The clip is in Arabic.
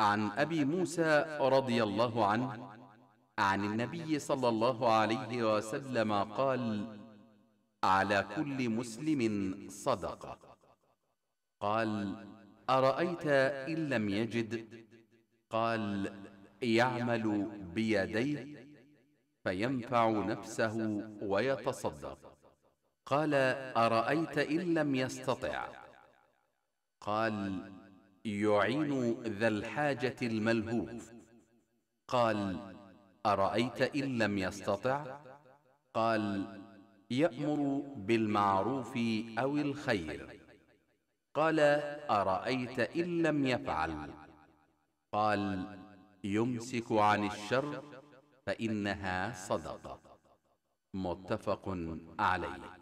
عن أبي موسى رضي الله عنه عن النبي صلى الله عليه وسلم قال على كل مسلم صدقة قال أرأيت إن لم يجد قال يعمل بيديه فينفع نفسه ويتصدق قال أرأيت إن لم يستطع قال يعين ذا الحاجة الملهوف قال أرأيت إن لم يستطع قال يأمر بالمعروف أو الخير قال أرأيت إن لم يفعل قال يمسك عن الشر فإنها صدقة متفق عليه